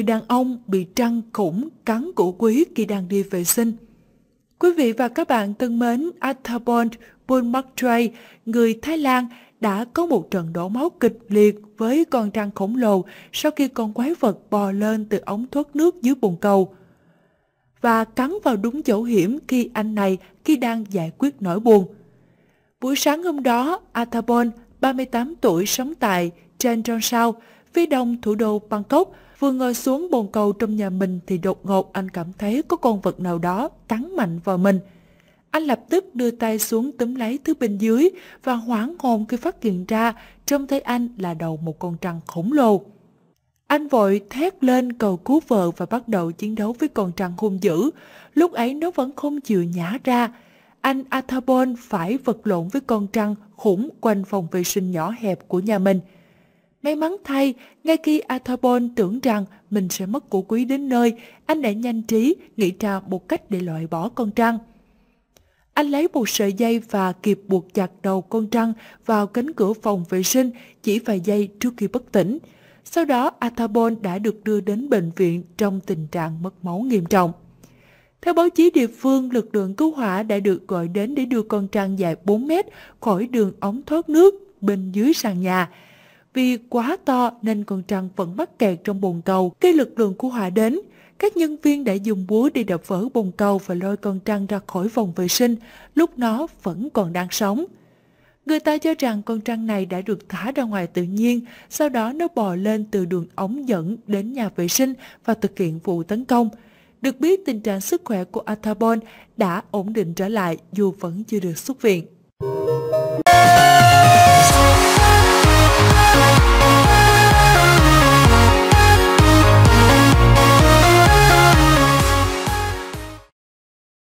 người đàn ông bị trăng khủng cắn cổ quý khi đang đi vệ sinh. Quý vị và các bạn thân mến, Athabon Bulmaktray, người Thái Lan, đã có một trận đổ máu kịch liệt với con trăng khổng lồ sau khi con quái vật bò lên từ ống thoát nước dưới bồn cầu và cắn vào đúng chỗ hiểm khi anh này khi đang giải quyết nỗi buồn. Buổi sáng hôm đó, Athabon, 38 tuổi sống tại Sao, phía đông thủ đô Bangkok, Vừa ngồi xuống bồn cầu trong nhà mình thì đột ngột anh cảm thấy có con vật nào đó cắn mạnh vào mình. Anh lập tức đưa tay xuống túm lấy thứ bên dưới và hoảng hồn khi phát hiện ra trông thấy anh là đầu một con trăng khổng lồ. Anh vội thét lên cầu cứu vợ và bắt đầu chiến đấu với con trăng hung dữ. Lúc ấy nó vẫn không chịu nhả ra. Anh Athabon phải vật lộn với con trăng khủng quanh phòng vệ sinh nhỏ hẹp của nhà mình. May mắn thay, ngay khi Athabon tưởng rằng mình sẽ mất của quý đến nơi, anh đã nhanh trí nghĩ ra một cách để loại bỏ con trăng. Anh lấy một sợi dây và kịp buộc chặt đầu con trăng vào cánh cửa phòng vệ sinh chỉ vài giây trước khi bất tỉnh. Sau đó, Athabon đã được đưa đến bệnh viện trong tình trạng mất máu nghiêm trọng. Theo báo chí địa phương, lực lượng cứu hỏa đã được gọi đến để đưa con trăng dài 4 mét khỏi đường ống thoát nước bên dưới sàn nhà. Vì quá to nên con trăng vẫn mắc kẹt trong bồn cầu. Khi lực lượng của hỏa đến, các nhân viên đã dùng búa để đập vỡ bồn cầu và lôi con trăng ra khỏi vòng vệ sinh lúc nó vẫn còn đang sống. Người ta cho rằng con trăng này đã được thả ra ngoài tự nhiên, sau đó nó bò lên từ đường ống dẫn đến nhà vệ sinh và thực hiện vụ tấn công. Được biết tình trạng sức khỏe của Athabon đã ổn định trở lại dù vẫn chưa được xuất viện.